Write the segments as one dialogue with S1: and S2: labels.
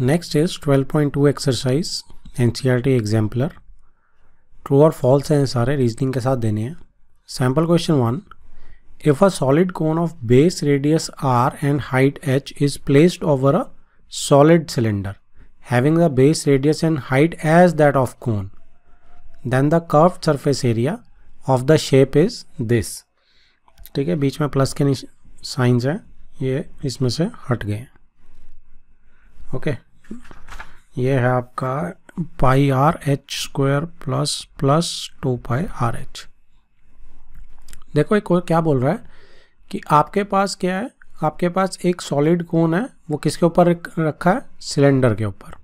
S1: Next is twelve point two exercise N C R T exemplar true और false हैं सारे reasoning के साथ देने हैं sample question one if a solid cone of base radius R and height H is placed over a solid cylinder having the base radius and height as that of cone. Then the curved surface area of the shape is this ठीक है बीच में plus के science हैं ये इसमें से हट गए ओके okay. ये है आपका pi R H square plus plus two pi R H देखो एक और क्या बोल रहा है कि आपके पास क्या है आपके पास एक सॉलिड कोन है वो किसके ऊपर रखा है सिलेंडर के ऊपर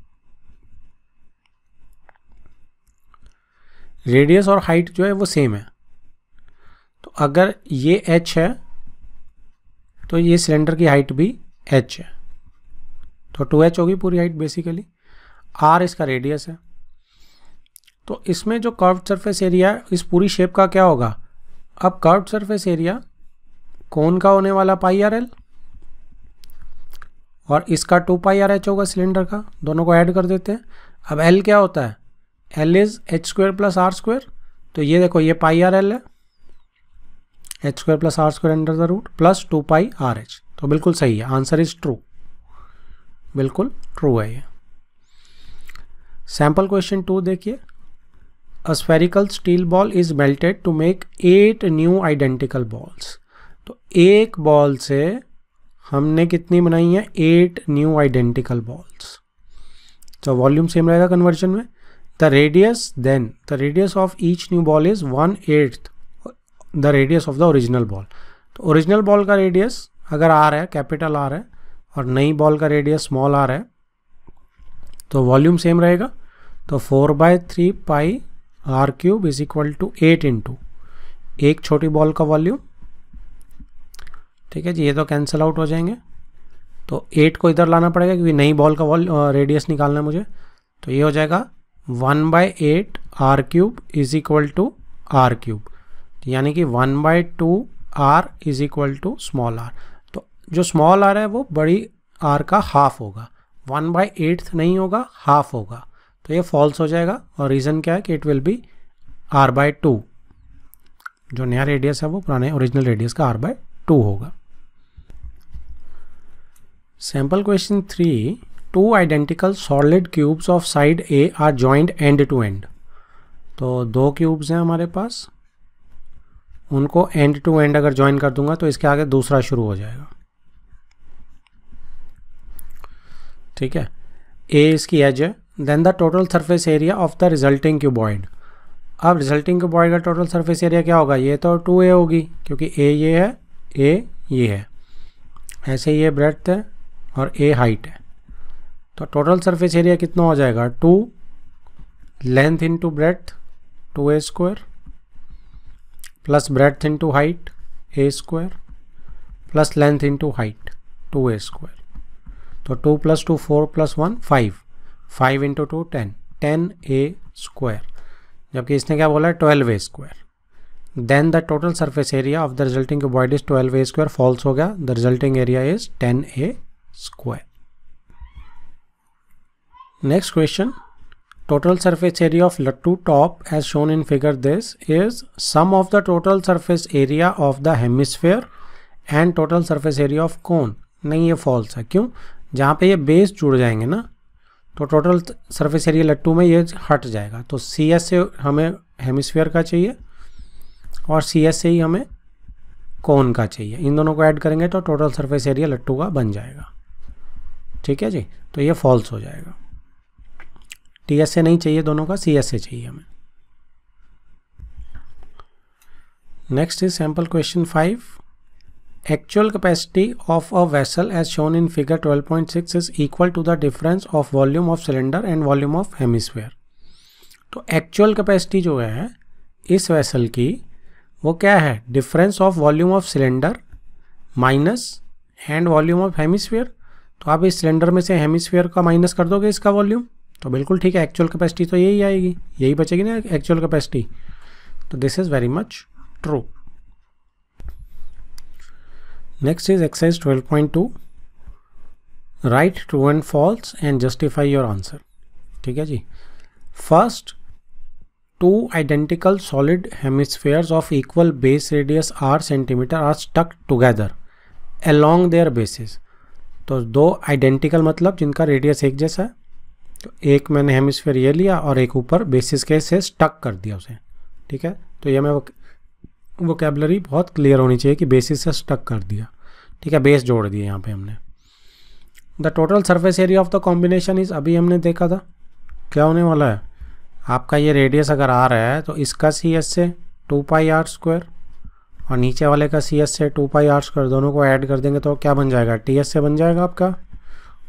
S1: रेडियस और हाइट जो है वो सेम है तो अगर ये एच है तो ये सिलेंडर की हाइट भी एच है तो टू एच होगी पूरी हाइट बेसिकली आर इसका रेडियस है तो इसमें जो कर्व सरफेस एरिया है इस पूरी शेप का क्या होगा अब कर्व सरफेस एरिया कौन का होने वाला पाई आर एल और इसका टू पाई आर एच होगा सिलेंडर का दोनों को ऐड कर देते हैं अब एल क्या होता है L is H square plus R square तो ये देखो ये पाई आर एल है H square plus R square under the root plus two pi R H तो बिल्कुल सही है आंसर इज़ ट्रू बिल्कुल ट्रू है ये सैम्पल क्वेश्चन टू देखिए a spherical steel ball is melted to make eight new identical balls तो एक बॉल से हमने कितनी बनाई तो तो है एट न्यू आइडेंटिकल बॉल्स तो वॉल्यूम सेम रहेगा कन्वर्जन में the radius then the radius of each new ball is one eighth the radius of the original ball तो ओरिजिनल बॉल का रेडियस अगर आर है कैपिटल आर है और नई बॉल का रेडियस स्मॉल आर है तो वॉल्यूम सेम रहेगा तो four by three pi R cube is equal to eight into एक छोटी बॉल का वॉल्यूम ठीक है जी ये तो कैंसिल आउट हो जाएंगे तो एट को इधर लाना पड़ेगा क्योंकि नई बॉल का वॉल रेडियस निकालना है मुझे तो ये हो जाएगा one by eight R cube is equal to R cube यानी कि one by two R is equal to small R जो स्मॉल आर है वो बड़ी आर का हाफ होगा वन बाई एट्थ नहीं होगा हाफ होगा तो ये फॉल्स हो जाएगा और रीज़न क्या है कि it will be R by two जो नया रेडियस है वो पुराने ओरिजिनल रेडियस का आर बाय टू होगा sample question three two identical solid cubes of side A are joined end to end तो दो क्यूब्स हैं हमारे पास उनको एंड टू एंड अगर ज्वाइन कर दूंगा तो इसके आगे दूसरा शुरू हो जाएगा ठीक है ए इसकी एज है then the total surface area of the resulting cuboid अब रिजल्टिंग क्यूबॉइड का टोटल सर्फेस एरिया क्या होगा ये तो टू ए होगी क्योंकि ए ये है ए ये है ऐसे ये ब्रेथ है और ए हाइट है तो टोटल सर्फेस एरिया कितना हो जाएगा two length into breadth two A square plus breadth into height A square plus length into height two A square तो two plus two four plus one five five into two ten ten A square जबकि इसने क्या बोला है twelve A square then the total surface area of the resulting cuboid is twelve A square false हो गया the resulting area is ten A square next question total surface area of लट्टू top as shown in figure this is sum of the total surface area of the hemisphere and total surface area of कौन नहीं ये false है क्यों जहाँ पे ये base जुड़ जाएंगे ना तो टोटल सरफेस एरिया लट्टू में ये हट जाएगा तो सी एस से हमें हेमिसफेयर का चाहिए और सी एस से ही हमें कौन का चाहिए इन दोनों को ऐड करेंगे तो टोटल सरफेस एरिया लट्टू का बन जाएगा ठीक है जी तो ये फॉल्स हो जाएगा टी एस से नहीं चाहिए दोनों का सी एस से चाहिए हमें next is sample question five Actual capacity of a vessel as shown in figure 12.6 is equal to the difference of volume of cylinder and volume of hemisphere. तो actual capacity जो है इस vessel की वो क्या है difference of volume of cylinder minus and volume of hemisphere. तो आप इस सिलेंडर में से हेमिस्फेयर का माइनस कर दोगे इसका वॉल्यूम तो बिल्कुल ठीक है एक्चुअल कैपेसिटी तो यही आएगी यही बचेगी ना एक्चुअल कैपेसिटी तो this is very much true Next is exercise 12.2 write true and false and justify your answer ठीक है जी first two identical solid hemispheres of equal base radius R centimetre are stuck together along their bases तो दो identical मतलब जिनका radius एक जैसा है तो एक मैंने हेमिस्फेयर ये लिया और एक ऊपर बेसिस के से स्टक कर दिया उसे ठीक है तो ये मैं वो वोकेबलरी बहुत क्लियर होनी चाहिए कि बेसिस से स्टक कर दिया ठीक है बेस जोड़ दिए यहाँ पे हमने the total surface area of the combination is अभी हमने देखा था क्या होने वाला है आपका ये रेडियस अगर आ रहा है तो इसका सी एस से टू पाई आर स्क्वायर और नीचे वाले का सी एस से टू पाई आर स्क्वायर दोनों को ऐड कर देंगे तो क्या बन जाएगा टी एस से बन जाएगा आपका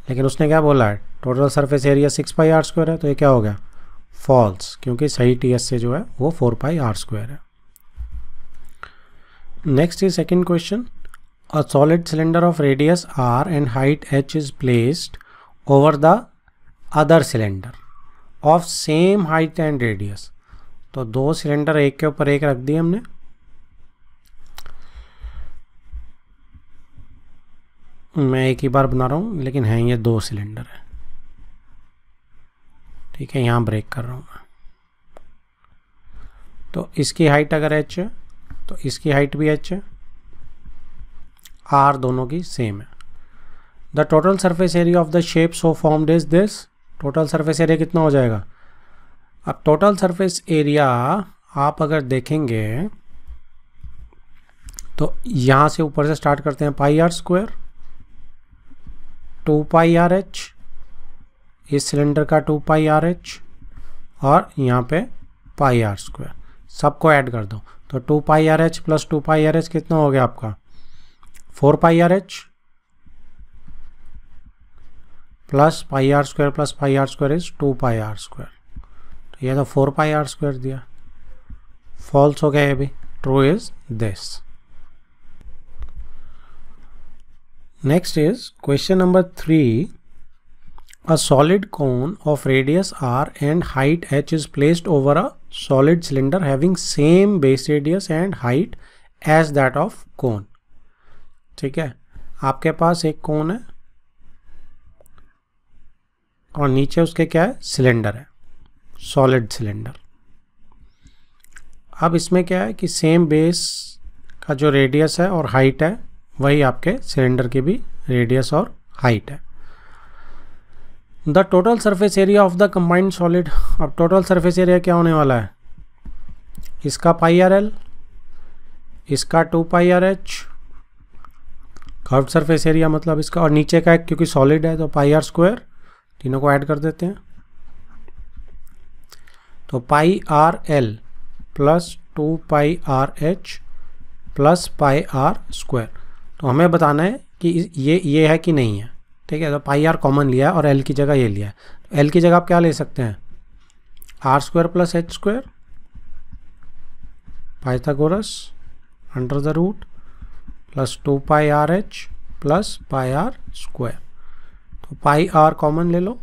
S1: लेकिन उसने क्या बोला है total surface area six pi R square है तो ये क्या हो गया फॉल्स क्योंकि सही टी एस से जो है वो फोर पाई आर स्क्वायर है next is second question A solid cylinder of radius r and height h is placed over the other cylinder of same height and radius. तो दो cylinder एक के ऊपर एक रख दिए हमने मैं एक ही बार बना रहा हूँ लेकिन हैं ये दो सिलेंडर है ठीक है यहाँ ब्रेक कर रहा हूँ मैं तो इसकी हाइट अगर h है तो इसकी हाइट भी h है आर दोनों की सेम है the total surface area of the shape so formed is this total surface area कितना हो जाएगा अब टोटल सर्फेस एरिया आप अगर देखेंगे तो यहाँ से ऊपर से स्टार्ट करते हैं pi R square two pi R H इस सिलेंडर का टू पाई आर एच और यहाँ पे पाई आर स्क्वेयर सबको ऐड कर दो तो two pi R H plus two pi R H कितना हो गया आपका four pi R H plus pi R square plus pi R square is two pi R square तो यह तो फोर पाई आर स्क्वायर दिया फॉल्स हो गया ये भी true is this next is question number three A solid cone of radius r and height h is placed over a solid cylinder having same base radius and height as that of cone. ठीक है आपके पास एक कोन है और नीचे उसके क्या है सिलेंडर है सॉलिड सिलेंडर अब इसमें क्या है कि सेम बेस का जो रेडियस है और हाइट है वही आपके सिलेंडर की भी रेडियस और हाइट है the total surface area of the combined solid अब टोटल सरफेस एरिया क्या होने वाला है इसका पाई आर एल इसका two pi R H curve surface area मतलब इसका और नीचे का एक क्योंकि सॉलिड है तो पाई आर स्क्वायर तीनों को ऐड कर देते हैं तो pi R L plus two pi R H plus pi R square तो हमें बताना है कि ये ये है कि नहीं है ठीक है तो पाई आर कॉमन लिया और एल की जगह ये लिया तो एल की जगह आप क्या ले सकते हैं R square plus H square Pythagoras under the root plus two pi R H plus pi R square तो पाई आर कॉमन ले लो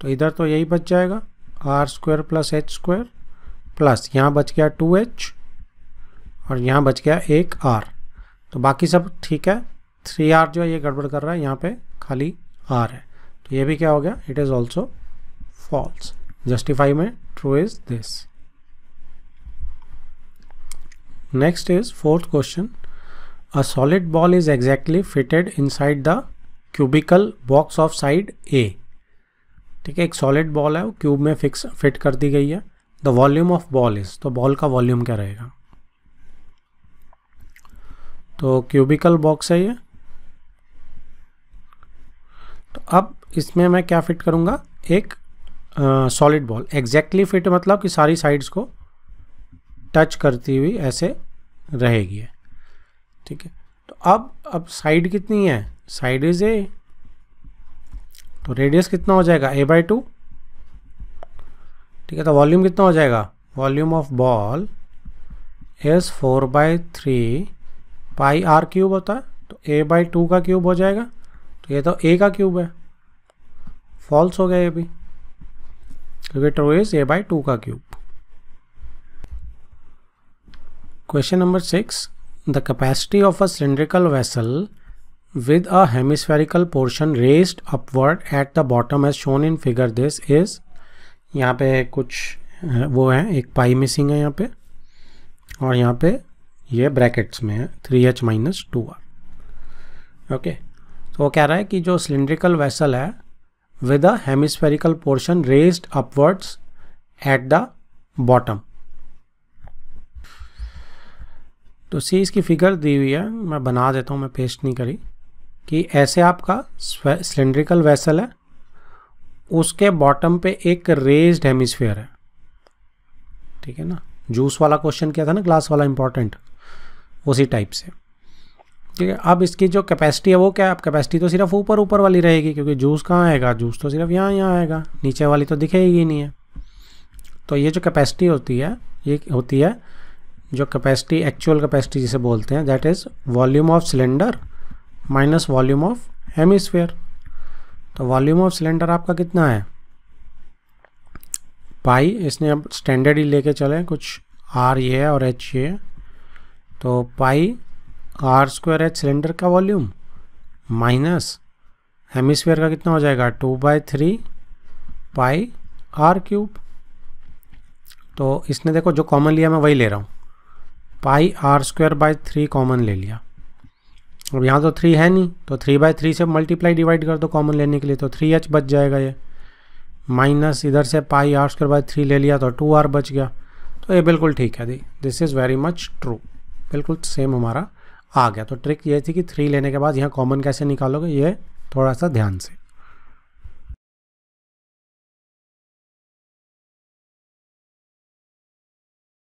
S1: तो इधर तो यही बच जाएगा R square plus H square plus यहाँ बच गया टू एच और यहाँ बच गया एक आर तो बाकी सब ठीक है थ्री आर जो है ये गड़बड़ कर रहा है यहाँ पे खाली आर है तो ये भी क्या हो गया it is also false justify में true is this next is fourth question A solid ball is exactly fitted inside the cubical box of side A. ठीक है एक सॉलिड बॉल है वो क्यूब में फिक्स फिट कर दी गई है the volume of ball is तो बॉल का वॉल्यूम क्या रहेगा तो क्यूबिकल बॉक्स है ये तो अब इसमें मैं क्या फिट करूँगा एक सॉलिड बॉल एग्जैक्टली फिट मतलब कि सारी साइड्स को टच करती हुई ऐसे रहेगी है ठीक है तो अब अब साइड कितनी है साइड इज ए तो रेडियस कितना हो जाएगा ए बाई टू ठीक है तो वॉल्यूम कितना हो जाएगा volume of ball is four by three pi R cube होता है तो ए बाई टू का क्यूब हो जाएगा तो ये तो ए का क्यूब है फॉल्स हो गया ये भी क्योंकि true is A by two का cube question number six the capacity of a cylindrical vessel with a hemispherical portion raised upward at the bottom as shown in figure this is यहाँ पे कुछ वो है एक पाई मिसिंग है यहाँ पे और यहाँ पे ये ब्रैकेट्स में है three H minus two R okay तो वो कह रहा है कि जो सिलेंड्रिकल वेसल है with a hemispherical portion raised upwards at the bottom तो सी इसकी फिगर दी हुई है मैं बना देता हूँ मैं पेस्ट नहीं करी कि ऐसे आपका सिलेंड्रिकल वेसल है उसके बॉटम पे एक रेज्ड हेमिसफेयर है ठीक है ना जूस वाला क्वेश्चन किया था ना ग्लास वाला इंपॉर्टेंट उसी टाइप से ठीक है अब इसकी जो कैपेसिटी है वो क्या है अब कैपेसिटी तो सिर्फ ऊपर ऊपर वाली रहेगी क्योंकि जूस कहाँ आएगा जूस तो सिर्फ यहाँ यहाँ आएगा नीचे वाली तो दिखेगी नहीं है तो ये जो कैपेसिटी होती है ये होती है जो कैपेसिटी एक्चुअल कैपेसिटी जिसे बोलते हैं that is volume of cylinder minus volume of hemisphere तो वॉल्यूम ऑफ सिलेंडर आपका कितना है पाई इसने अब स्टैंडर्ड ही लेके चले कुछ आर ये है और एच ये है तो pi R square H cylinder का वॉल्यूम माइनस हेमिस्फेयर का कितना हो जाएगा two by three pi R cube तो इसने देखो जो कॉमन लिया मैं वही ले रहा हूँ pi R square by three common ले लिया अब यहाँ तो थ्री है नहीं तो थ्री बाय थ्री से मल्टीप्लाई डिवाइड कर दो तो कॉमन लेने के लिए तो थ्री एच बच जाएगा ये माइनस इधर से pi R square by three ले लिया तो टू आर बच गया तो ये बिल्कुल ठीक है दी this is very much true बिल्कुल सेम हमारा आ गया तो ट्रिक ये थी कि थ्री लेने के बाद यहाँ कॉमन कैसे निकालोगे ये थोड़ा सा ध्यान से